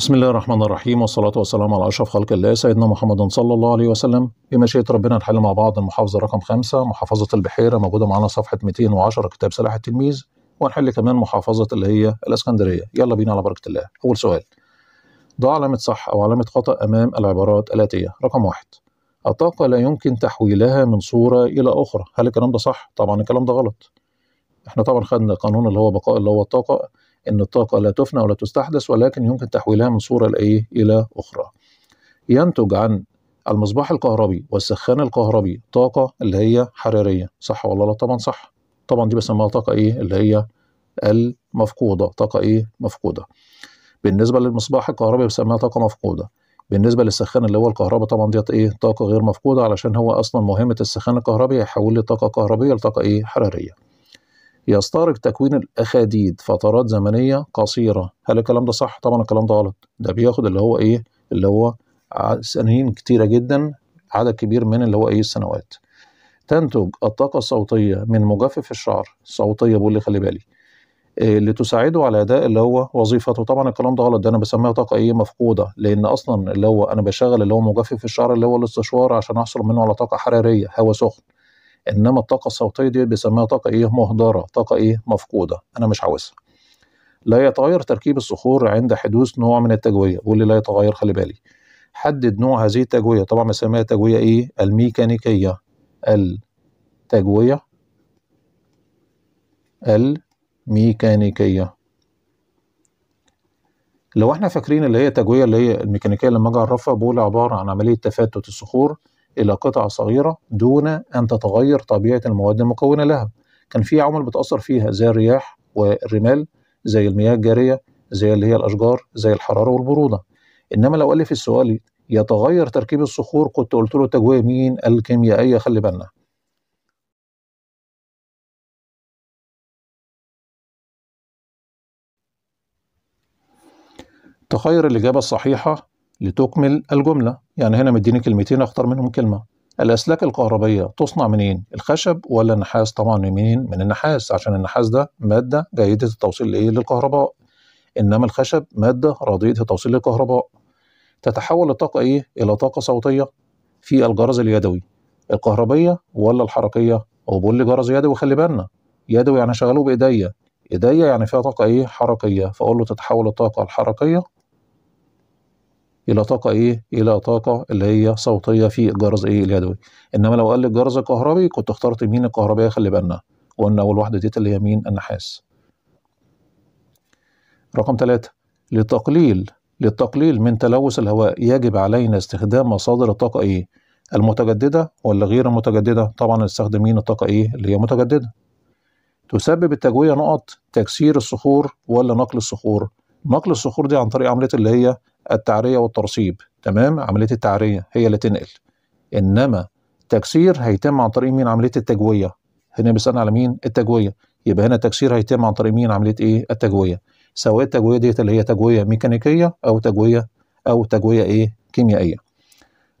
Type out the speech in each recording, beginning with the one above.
بسم الله الرحمن الرحيم والصلاة والسلام على أشرف خلق الله سيدنا محمد صلى الله عليه وسلم بمشيئة ربنا نحل مع بعض المحافظة رقم خمسة محافظة البحيرة موجودة معانا صفحة 210 كتاب سلاح التلميذ وهنحل كمان محافظة اللي هي الإسكندرية يلا بينا على بركة الله أول سؤال ضع علامة صح أو علامة خطأ أمام العبارات الآتية رقم واحد الطاقة لا يمكن تحويلها من صورة إلى أخرى هل الكلام ده صح؟ طبعا الكلام ده غلط احنا طبعا خدنا قانون اللي هو بقاء اللي هو الطاقة ان الطاقه لا تفنى ولا تستحدث ولكن يمكن تحويلها من صوره لايه الى اخرى ينتج عن المصباح الكهربي والسخان الكهربي طاقه اللي هي حراريه صح ولا لا طبعا صح طبعا دي بسميها طاقه ايه اللي هي المفقوده طاقه ايه مفقوده بالنسبه للمصباح الكهربي بسميها طاقه مفقوده بالنسبه للسخان اللي هو الكهرباء طبعا ديت ايه طاقه غير مفقوده علشان هو اصلا مهمه السخان الكهربي هيحول لي طاقه كهربيه لطاقه ايه حراريه يستغرق تكوين الأخاديد فترات زمنية قصيرة هل الكلام ده صح؟ طبعا الكلام ده غلط ده بياخد اللي هو إيه اللي هو سنين كتيرة جدا عدد كبير من اللي هو إيه السنوات تنتج الطاقة الصوتية من مجفف الشعر صوتية بقول لي خلي بالي آه، اللي تساعده على اداء اللي هو وظيفته طبعا الكلام ده غلط ده انا بسميها طاقه ايه مفقوده لان اصلا اللي هو انا بشغل اللي هو مجفف الشعر اللي هو الاستشوار عشان احصل منه على طاقه حراريه هواء سخن انما الطاقه الصوتيه دي بيسميها طاقه ايه مهدره طاقه ايه مفقوده انا مش عاوزها لا يتغير تركيب الصخور عند حدوث نوع من التجويه واللي لا يتغير خلي بالي حدد نوع هذه التجويه طبعا بنسميها تجويه ايه الميكانيكيه التجويه الميكانيكيه لو احنا فاكرين اللي هي التجويه اللي هي الميكانيكيه لما اجي اعرفها بقول عباره عن عمليه تفتت الصخور الى قطع صغيره دون ان تتغير طبيعه المواد المكونه لها كان في عوامل بتاثر فيها زي الرياح والرمال زي المياه الجاريه زي اللي هي الاشجار زي الحراره والبروده انما لو قال في السؤال يتغير تركيب الصخور كنت قلت له تجويه مين الكيميائيه خلي بالنا تخير الإجابة الصحيحة لتكمل الجملة يعني هنا مديني كلمتين أختار منهم كلمة الأسلاك الكهربية تصنع منين؟ الخشب ولا النحاس؟ طبعا منين؟ من النحاس عشان النحاس ده مادة جيدة التوصيل لإيه؟ للكهرباء إنما الخشب مادة رديئة التوصيل للكهرباء تتحول الطاقة إيه؟ إلى طاقة صوتية في الجرس اليدوي الكهربية ولا الحركية؟ هو بيقول لي جرس يدوي خلي بالنا يدوي يعني شغله بإيديا إيديا يعني فيها طاقة إيه؟ حركية فأقول له تتحول الطاقة الحركية الى طاقه ايه الى طاقه اللي هي صوتيه في الجرس ايه اليدوي انما لو قال لي الجرس الكهربي كنت اخترت مين الكهربائيه خلي بالنا وقلنا اول واحده ديت اللي هي مين النحاس رقم ثلاثة للتقليل للتقليل من تلوث الهواء يجب علينا استخدام مصادر الطاقة إيه؟ المتجددة ولا غير المتجددة؟ طبعا استخدمين الطاقة إيه؟ اللي هي متجددة. تسبب التجوية نقط تكسير الصخور ولا نقل الصخور؟ نقل الصخور دي عن طريق عملية اللي هي التعرية والترصيب تمام عملية التعرية هي اللي تنقل إنما تكسير هيتم عن طريق مين عملية التجوية هنا بيسألنا على مين التجوية يبقى هنا تكسير هيتم عن طريق مين عملية إيه التجوية سواء التجوية ديت اللي هي تجوية ميكانيكية أو تجوية أو تجوية إيه كيميائية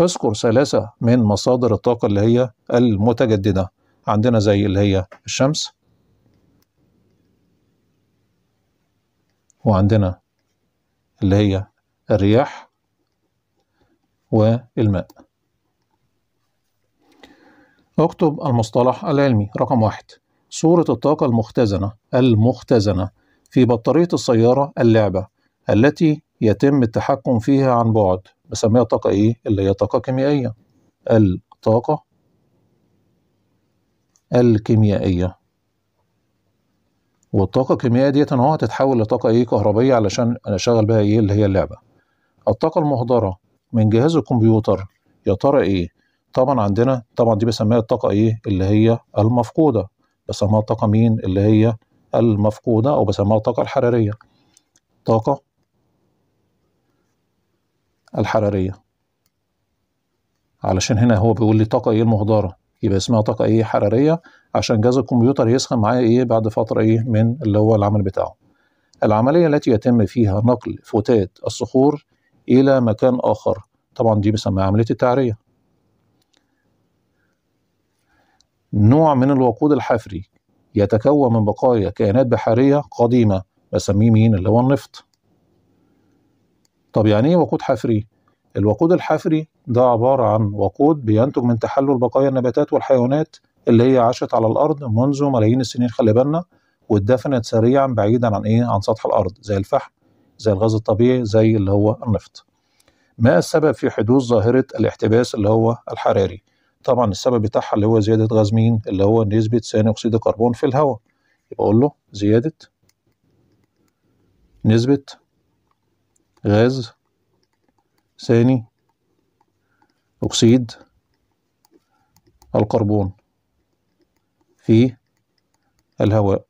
اذكر ثلاثة من مصادر الطاقة اللي هي المتجددة عندنا زي اللي هي الشمس وعندنا اللي هي الرياح والماء اكتب المصطلح العلمي رقم واحد صورة الطاقة المختزنة المختزنة في بطارية السيارة اللعبة التي يتم التحكم فيها عن بعد بسميها طاقة ايه اللي هي طاقة كيميائية الطاقة الكيميائية والطاقة الكيميائية ديت ان هو هتتحول لطاقة ايه كهربية علشان اشغل بها ايه اللي هي اللعبة الطاقة المهدرة من جهاز الكمبيوتر يا ترى إيه؟ طبعا عندنا طبعا دي بسميها الطاقة إيه؟ اللي هي المفقودة بسميها الطاقة مين؟ اللي هي المفقودة أو بسميها الطاقة الحرارية الطاقة الحرارية علشان هنا هو بيقول لي طاقة إيه المهدرة يبقى اسمها طاقة إيه حرارية عشان جهاز الكمبيوتر يسخن معايا إيه بعد فترة إيه من اللي هو العمل بتاعه العملية التي يتم فيها نقل فتات الصخور إلى مكان آخر طبعا دي بنسميها عملية التعرية نوع من الوقود الحفري يتكون من بقايا كائنات بحرية قديمة بسميه مين اللي هو النفط طب يعني ايه وقود حفري الوقود الحفري ده عبارة عن وقود بينتج من تحلل بقايا النباتات والحيوانات اللي هي عاشت على الأرض منذ ملايين السنين خلي بالنا واتدفنت سريعا بعيدا عن ايه عن سطح الأرض زي الفحم زي الغاز الطبيعي زي اللي هو النفط ما السبب في حدوث ظاهرة الاحتباس اللي هو الحراري طبعا السبب بتاعها اللي هو زيادة غاز مين اللي هو نسبة ثاني أكسيد الكربون في الهواء يبقى أقول له زيادة نسبة غاز ثاني أكسيد الكربون في الهواء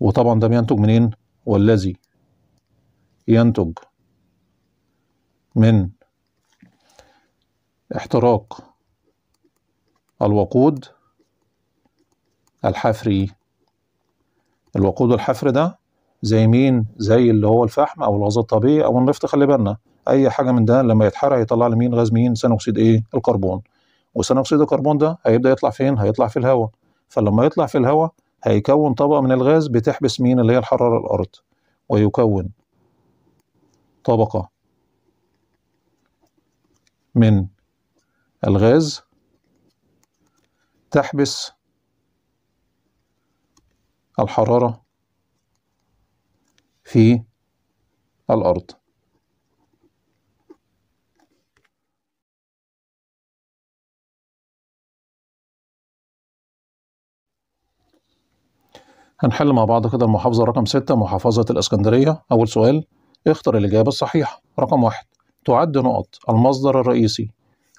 وطبعا ده بينتج منين والذي ينتج من احتراق الوقود الحفري الوقود الحفري ده زي مين زي اللي هو الفحم او الغاز الطبيعي او النفط خلي بالنا اي حاجه من ده لما يتحرق يطلع لي مين غاز مين ثاني اكسيد ايه الكربون وثاني اكسيد الكربون ده هيبدا يطلع فين هيطلع في الهواء فلما يطلع في الهواء هيكون طبقة من الغاز بتحبس مين اللي هي الحرارة الأرض ويكون طبقة من الغاز تحبس الحرارة في الأرض هنحل مع بعض كده المحافظة رقم ستة محافظة الإسكندرية أول سؤال اختر الإجابة الصحيحة رقم واحد تعد نقط المصدر الرئيسي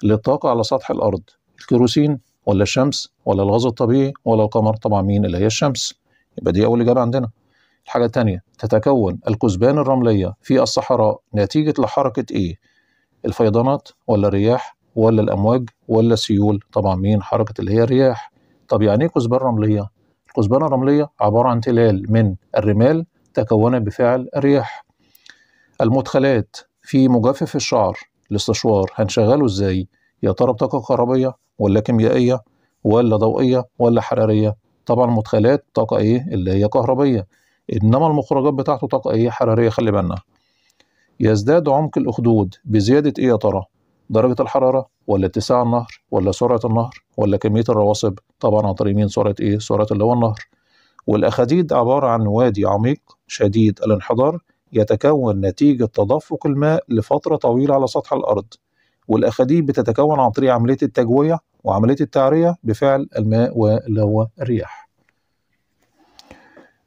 للطاقة على سطح الأرض الكيروسين ولا الشمس ولا الغاز الطبيعي ولا القمر طبعا مين اللي هي الشمس يبقى دي أول إجابة عندنا الحاجة التانية تتكون الكثبان الرملية في الصحراء نتيجة لحركة إيه الفيضانات ولا الرياح ولا الأمواج ولا السيول طبعا مين حركة اللي هي الرياح طب يعني إيه كثبان رملية الكثبانة الرملية عبارة عن تلال من الرمال تكون بفعل الرياح المدخلات في مجفف الشعر الاستشوار هنشغله ازاي يا ترى بطاقة كهربية ولا كيميائية ولا ضوئية ولا حرارية طبعا المدخلات طاقة ايه اللي هي كهربية انما المخرجات بتاعته طاقة ايه حرارية خلي بالنا يزداد عمق الأخدود بزيادة ايه يا ترى درجة الحرارة ولا اتساع النهر ولا سرعة النهر ولا كمية الرواسب طبعا عن طريق مين سرعة ايه سرعة اللي هو النهر والأخاديد عبارة عن وادي عميق شديد الانحدار يتكون نتيجة تدفق الماء لفترة طويلة على سطح الأرض والأخاديد بتتكون عن طريق عملية التجوية وعملية التعرية بفعل الماء واللي هو الرياح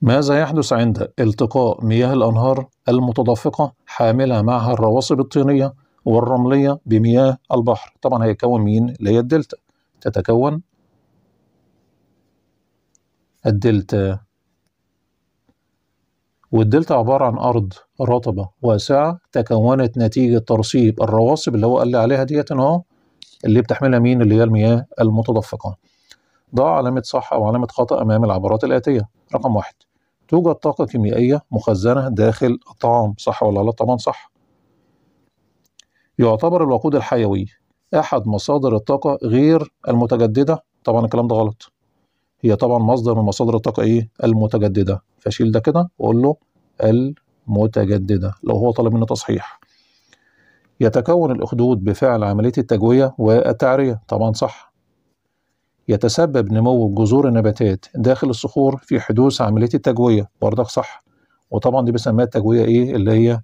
ماذا يحدث عند التقاء مياه الأنهار المتدفقة حاملة معها الرواسب الطينية والرملية بمياه البحر طبعا هيكون مين اللي هي الدلتا تتكون الدلتا والدلتا عبارة عن أرض رطبة واسعة تكونت نتيجة ترصيب الرواسب اللي هو قال لي عليها ديت اهو اللي بتحملها مين اللي هي المياه المتدفقة ضع علامة صح أو علامة خطأ أمام العبارات الآتية رقم واحد توجد طاقة كيميائية مخزنة داخل الطعام صح ولا لا طبعا صح يعتبر الوقود الحيوي أحد مصادر الطاقة غير المتجددة طبعا الكلام ده غلط هي طبعا مصدر من مصادر الطاقة إيه المتجددة فشيل ده كده وقول له المتجددة لو هو طالب منه تصحيح يتكون الأخدود بفعل عملية التجوية والتعرية طبعا صح يتسبب نمو جذور النباتات داخل الصخور في حدوث عملية التجوية برضك صح وطبعا دي بنسميها التجوية إيه اللي هي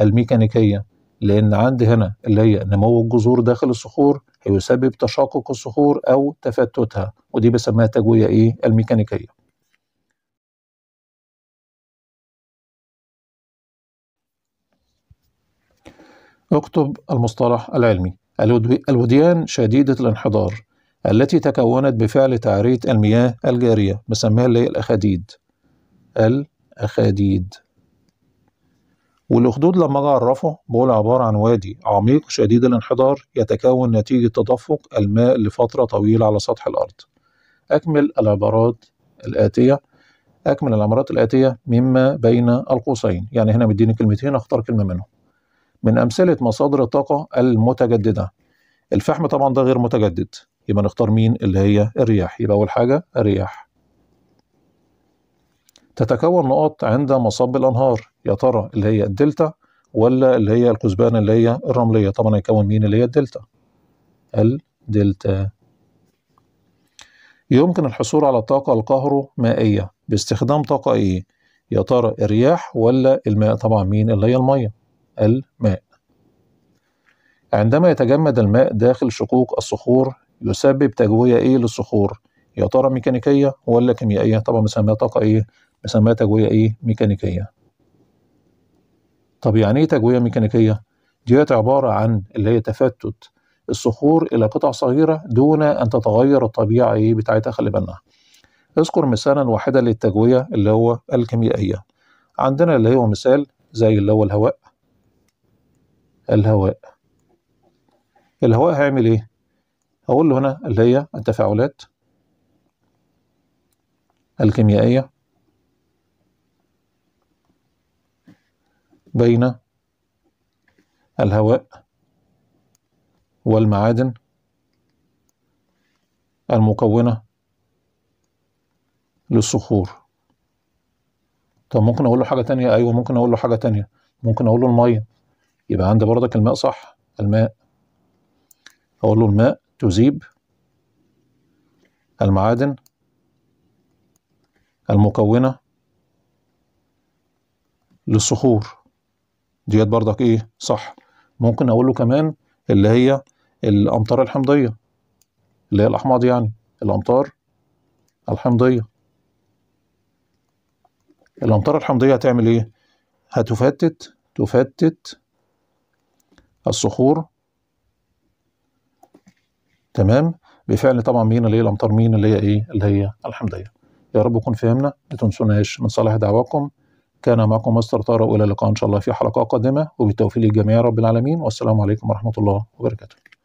الميكانيكية لأن عندي هنا اللي هي نمو الجذور داخل الصخور هيسبب تشقق الصخور أو تفتتها ودي بسميها تجوية إيه الميكانيكية اكتب المصطلح العلمي الوديان شديدة الانحدار التي تكونت بفعل تعرية المياه الجارية بسميها اللي هي الأخاديد الأخاديد والأخدود لما أجي أعرفه بقول عبارة عن وادي عميق شديد الانحدار يتكون نتيجة تدفق الماء لفترة طويلة على سطح الأرض أكمل العبارات الآتية أكمل العبارات الآتية مما بين القوسين يعني هنا مديني كلمتين أختار كلمة منهم من أمثلة مصادر الطاقة المتجددة الفحم طبعا ده غير متجدد يبقى نختار مين اللي هي الرياح يبقى أول حاجة الرياح تتكون نقط عند مصب الأنهار يا ترى اللي هي الدلتا ولا اللي هي الكثبان اللي هي الرملية طبعا هيكون مين اللي هي الدلتا الدلتا يمكن الحصول على طاقة الكهرومائيه باستخدام طاقة ايه يا ترى الرياح ولا الماء طبعا مين اللي هي المية الماء عندما يتجمد الماء داخل شقوق الصخور يسبب تجوية ايه للصخور يا ترى ميكانيكية ولا كيميائية طبعا بنسميها طاقة ايه بنسميها تجوية ايه ميكانيكية طب يعني ايه تجوية ميكانيكية؟ ديت عبارة عن اللي هي تفتت الصخور إلى قطع صغيرة دون أن تتغير الطبيعة إيه بتاعتها خلي بالنا. اذكر مثالا واحدا للتجوية اللي هو الكيميائية. عندنا اللي هو مثال زي اللي هو الهواء. الهواء. الهواء هيعمل إيه؟ أقول له هنا اللي هي التفاعلات الكيميائية بين الهواء والمعادن المكونة للصخور طب ممكن أقول له حاجة تانية أيوة ممكن أقول له حاجة تانية ممكن أقول له المية يبقى عندي برضك الماء صح الماء أقول له الماء تذيب المعادن المكونة للصخور ديت بردك ايه صح ممكن اقول له كمان اللي هي الامطار الحمضيه اللي هي الاحماض يعني الامطار الحمضيه الامطار الحمضيه هتعمل ايه هتفتت تفتت الصخور تمام بفعل طبعا مين اللي هي الامطار مين اللي هي ايه اللي هي الحمضيه يا رب يكون فهمنا ما تنسوناش من صالح دعواكم كان معكم مستر طارق والى اللقاء ان شاء الله في حلقه قادمه وبالتوفيق للجميع رب العالمين والسلام عليكم ورحمه الله وبركاته